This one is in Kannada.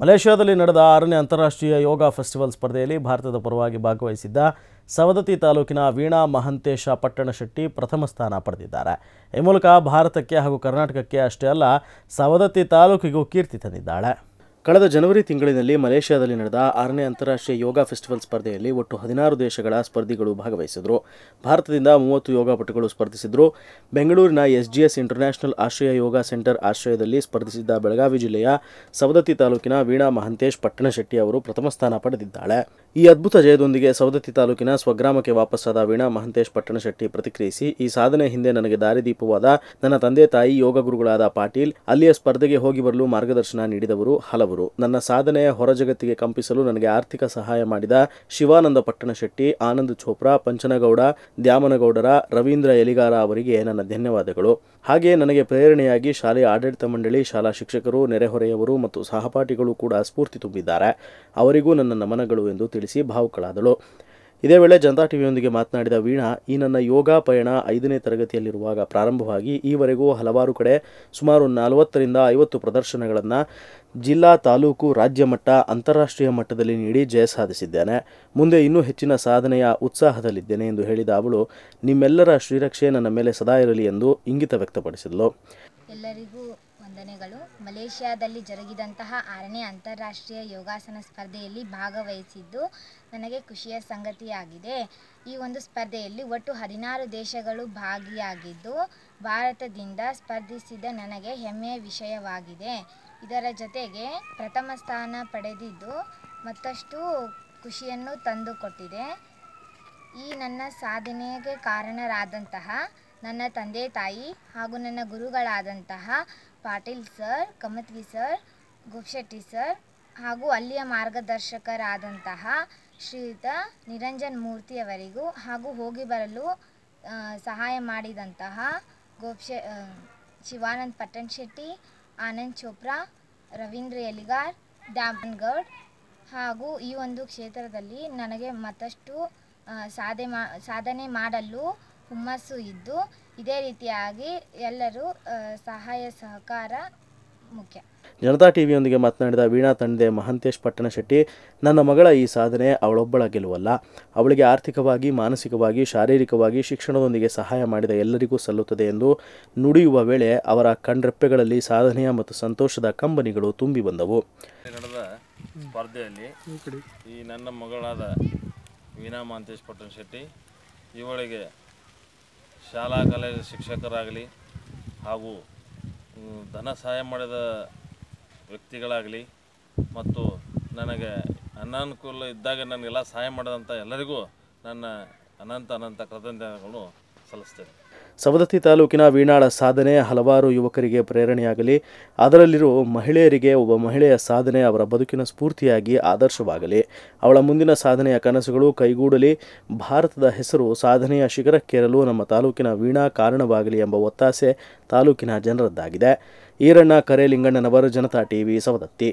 ಮಲೇಷ್ಯಾದಲ್ಲಿ ನಡೆದ ಆರನೇ ಅಂತಾರಾಷ್ಟ್ರೀಯ ಯೋಗ ಫೆಸ್ಟಿವಲ್ ಸ್ಪರ್ಧೆಯಲ್ಲಿ ಭಾರತದ ಪರವಾಗಿ ಭಾಗವಹಿಸಿದ್ದ ಸವದತ್ತಿ ತಾಲೂಕಿನ ವೀಣಾ ಮಹಂತೇಶ ಪಟ್ಟಣಶೆಟ್ಟಿ ಪ್ರಥಮ ಸ್ಥಾನ ಪಡೆದಿದ್ದಾರೆ ಈ ಮೂಲಕ ಭಾರತಕ್ಕೆ ಹಾಗೂ ಕರ್ನಾಟಕಕ್ಕೆ ಅಷ್ಟೇ ಅಲ್ಲ ಸವದತ್ತಿ ತಾಲೂಕಿಗೂ ಕೀರ್ತಿ ತಂದಿದ್ದಾಳೆ ಕಳೆದ ಜನವರಿ ತಿಂಗಳಿನಲ್ಲಿ ಮಲೇಷ್ಯಾದಲ್ಲಿ ನಡೆದ ಆರನೇ ಅಂತಾರಾಷ್ಟ್ರೀಯ ಯೋಗ ಫೆಸ್ಟಿವಲ್ ಸ್ಪರ್ಧೆಯಲ್ಲಿ ಒಟ್ಟು ಹದಿನಾರು ದೇಶಗಳ ಸ್ಪರ್ಧಿಗಳು ಭಾಗವಹಿಸಿದರು ಭಾರತದಿಂದ ಮೂವತ್ತು ಪಟುಗಳು ಸ್ಪರ್ಧಿಸಿದರು ಬೆಂಗಳೂರಿನ ಎಸ್ಜಿಎಸ್ ಇಂಟರ್ನ್ಯಾಷನಲ್ ಆಶ್ರಯ ಯೋಗ ಸೆಂಟರ್ ಆಶ್ರಯದಲ್ಲಿ ಸ್ಪರ್ಧಿಸಿದ್ದ ಬೆಳಗಾವಿ ಜಿಲ್ಲೆಯ ಸವದತ್ತಿ ತಾಲೂಕಿನ ವೀಣಾ ಮಹಂತೇಶ್ ಪಟ್ಟಣಶೆಟ್ಟಿ ಅವರು ಪ್ರಥಮ ಸ್ಥಾನ ಪಡೆದಿದ್ದಾಳೆ ಈ ಅದ್ಭುತ ಜಯದೊಂದಿಗೆ ಸವದತ್ತಿ ತಾಲೂಕಿನ ಸ್ವಗ್ರಾಮಕ್ಕೆ ವಾಪಸ್ಸಾದ ವೀಣಾ ಮಹಂತೇಶ್ ಪಟ್ಟಣಶೆಟ್ಟಿ ಪ್ರತಿಕ್ರಿಯಿಸಿ ಈ ಸಾಧನೆ ಹಿಂದೆ ನನಗೆ ದಾರಿದೀಪವಾದ ನನ್ನ ತಂದೆ ತಾಯಿ ಯೋಗ ಗುರುಗಳಾದ ಪಾಟೀಲ್ ಅಲ್ಲಿಯ ಸ್ಪರ್ಧೆಗೆ ಹೋಗಿ ಬರಲು ಮಾರ್ಗದರ್ಶನ ನೀಡಿದವರು ಹಲವು ಅವರು ನನ್ನ ಸಾಧನೆಯ ಹೊರಜಗತ್ತಿಗೆ ಕಂಪಿಸಲು ನನಗೆ ಆರ್ಥಿಕ ಸಹಾಯ ಮಾಡಿದ ಶಿವಾನಂದ ಪಟ್ಟಣ ಶೆಟ್ಟಿ ಆನಂದ್ ಚೋಪ್ರಾ ಪಂಚನಗೌಡ ದ್ಯಾಮನಗೌಡರ ರವೀಂದ್ರ ಎಲಿಗಾರ ಅವರಿಗೆ ನನ್ನ ಧನ್ಯವಾದಗಳು ಹಾಗೆಯೇ ನನಗೆ ಪ್ರೇರಣೆಯಾಗಿ ಶಾಲೆಯ ಆಡಳಿತ ಮಂಡಳಿ ಶಾಲಾ ಶಿಕ್ಷಕರು ನೆರೆಹೊರೆಯವರು ಮತ್ತು ಸಹಪಾಠಿಗಳು ಕೂಡ ಸ್ಫೂರ್ತಿ ತುಂಬಿದ್ದಾರೆ ಅವರಿಗೂ ನನ್ನ ನಮನಗಳು ಎಂದು ತಿಳಿಸಿ ಭಾವುಕಳಾದಳು ಇದೇ ವೇಳೆ ಜನತಾ ಟಿವಿಯೊಂದಿಗೆ ಮಾತನಾಡಿದ ವೀಣಾ ಈ ನನ್ನ ಯೋಗ ಪಯಣ ಐದನೇ ತರಗತಿಯಲ್ಲಿರುವಾಗ ಪ್ರಾರಂಭವಾಗಿ ಈವರೆಗೂ ಹಲವಾರು ಕಡೆ ಸುಮಾರು ನಲವತ್ತರಿಂದ ಐವತ್ತು ಪ್ರದರ್ಶನಗಳನ್ನು ಜಿಲ್ಲಾ ತಾಲೂಕು ರಾಜ್ಯ ಮಟ್ಟ ಅಂತಾರಾಷ್ಟ್ರೀಯ ಮಟ್ಟದಲ್ಲಿ ನೀಡಿ ಜಯ ಸಾಧಿಸಿದ್ದೇನೆ ಮುಂದೆ ಇನ್ನೂ ಹೆಚ್ಚಿನ ಸಾಧನೆಯ ಉತ್ಸಾಹದಲ್ಲಿದ್ದೇನೆ ಎಂದು ಹೇಳಿದ ಅವಳು ನಿಮ್ಮೆಲ್ಲರ ಶ್ರೀರಕ್ಷೆ ನನ್ನ ಮೇಲೆ ಸದಾ ಇರಲಿ ಎಂದು ಇಂಗಿತ ವ್ಯಕ್ತಪಡಿಸಿದಳು ಎಲ್ಲರಿಗೂ ವಂದನೆಗಳು ಮಲೇಷ್ಯಾದಲ್ಲಿ ಜರುಗಿದಂತಹ ಆರನೇ ಅಂತಾರಾಷ್ಟ್ರೀಯ ಯೋಗಾಸನ ಸ್ಪರ್ಧೆಯಲ್ಲಿ ಭಾಗವಹಿಸಿದ್ದು ನನಗೆ ಖುಷಿಯ ಸಂಗತಿಯಾಗಿದೆ ಈ ಒಂದು ಸ್ಪರ್ಧೆಯಲ್ಲಿ ಒಟ್ಟು ಹದಿನಾರು ದೇಶಗಳು ಭಾಗಿಯಾಗಿದ್ದು ಭಾರತದಿಂದ ಸ್ಪರ್ಧಿಸಿದ ನನಗೆ ಹೆಮ್ಮೆಯ ವಿಷಯವಾಗಿದೆ ಇದರ ಜೊತೆಗೆ ಪ್ರಥಮ ಸ್ಥಾನ ಪಡೆದಿದ್ದು ಮತ್ತಷ್ಟು ಖುಷಿಯನ್ನು ತಂದುಕೊಟ್ಟಿದೆ ಈ ನನ್ನ ಸಾಧನೆಗೆ ಕಾರಣರಾದಂತಹ ನನ್ನ ತಂದೆ ತಾಯಿ ಹಾಗೂ ನನ್ನ ಗುರುಗಳಾದಂತಹ Patil sir Kamatvi sir Gupshetti sir ಹಾಗೂ ಅಲ್ಲಿಯ ಮಾರ್ಗದರ್ಶಕರಾದಂತಹ ಶ್ರೀಯುತ ನಿರಂಜನ್ ಮೂರ್ತಿಯವರಿಗೂ ಹಾಗೂ ಹೋಗಿ ಬರಲು ಸಹಾಯ ಮಾಡಿದಂತಹ ಗೋಪ್ಶೆ ಶಿವಾನಂದ್ ಪಟ್ಟಣಶೆಟ್ಟಿ ಆನಂದ್ ಚೋಪ್ರಾ ರವೀಂದ್ರ ಎಲಿಗಾರ್ ದಾಮನ್ಗೌಡ್ ಹಾಗೂ ಈ ಒಂದು ಕ್ಷೇತ್ರದಲ್ಲಿ ನನಗೆ ಮತ್ತಷ್ಟು ಸಾಧನೆ ಮಾ ಸಾಧನೆ ಮಾಡಲು ಹುಮ್ಮಸ್ಸು ಇದ್ದು ಇದೇ ರೀತಿಯಾಗಿ ಎಲ್ಲರೂ ಸಹಾಯ ಸಹಕಾರ ಮುಖ್ಯ ಜನತಾ ಟಿವಿಯೊಂದಿಗೆ ಮಾತನಾಡಿದ ವೀಣಾ ತಂದೆ ಮಹಾಂತೇಶ್ ಪಟ್ಟಣ ಶೆಟ್ಟಿ ನನ್ನ ಮಗಳ ಈ ಸಾಧನೆ ಅವಳೊಬ್ಬಳ ಗೆಲುವಲ್ಲ ಅವಳಿಗೆ ಆರ್ಥಿಕವಾಗಿ ಮಾನಸಿಕವಾಗಿ ಶಾರೀರಿಕವಾಗಿ ಶಿಕ್ಷಣದೊಂದಿಗೆ ಸಹಾಯ ಮಾಡಿದ ಎಲ್ಲರಿಗೂ ಸಲ್ಲುತ್ತದೆ ಎಂದು ನುಡಿಯುವ ವೇಳೆ ಅವರ ಕಣ್ರೆಪ್ಪೆಗಳಲ್ಲಿ ಸಾಧನೆಯ ಮತ್ತು ಸಂತೋಷದ ಕಂಬನಿಗಳು ತುಂಬಿ ಬಂದವು ಸ್ಪರ್ಧೆಯಲ್ಲಿ ಈ ನನ್ನ ಮಗಳಾದ ವೀಣಾ ಮಹಾಂತೇಶ್ ಪಟ್ಟಣ ಶೆಟ್ಟಿ ಇವಳಿಗೆ ಶಾಲಾ ಕಾಲೇಜು ಶಿಕ್ಷಕರಾಗಲಿ ಹಾಗೂ ಧನ ಸಹಾಯ ಮಾಡಿದ ವ್ಯಕ್ತಿಗಳಾಗಲಿ ಮತ್ತು ನನಗೆ ಅನಾನುಕೂಲ ಇದ್ದಾಗ ನನಗೆಲ್ಲ ಸಹಾಯ ಮಾಡಿದಂಥ ಎಲ್ಲರಿಗೂ ನನ್ನ ಅನಂತ ಅನಂತ ಕೃತಜ್ಞತೆಗಳನ್ನು ಸಲ್ಲಿಸ್ತೇನೆ ಸವದತ್ತಿ ತಾಲೂಕಿನ ವೀಣಾಳ ಸಾಧನೆ ಹಲವಾರು ಯುವಕರಿಗೆ ಪ್ರೇರಣೆಯಾಗಲಿ ಅದರಲ್ಲಿರುವ ಮಹಿಳೆಯರಿಗೆ ಒಬ್ಬ ಮಹಿಳೆಯ ಸಾಧನೆ ಅವರ ಬದುಕಿನ ಸ್ಫೂರ್ತಿಯಾಗಿ ಆದರ್ಶವಾಗಲಿ ಅವಳ ಮುಂದಿನ ಸಾಧನೆಯ ಕನಸುಗಳು ಕೈಗೂಡಲಿ ಭಾರತದ ಹೆಸರು ಸಾಧನೆಯ ಶಿಖರಕ್ಕೇರಲು ನಮ್ಮ ತಾಲೂಕಿನ ವೀಣಾ ಕಾರಣವಾಗಲಿ ಎಂಬ ಒತ್ತಾಸೆ ತಾಲೂಕಿನ ಜನರದ್ದಾಗಿದೆ ಈರಣ್ಣ ಲಿಂಗಣ್ಣನವರ ಜನತಾ ಟಿವಿ ಸವದತ್ತಿ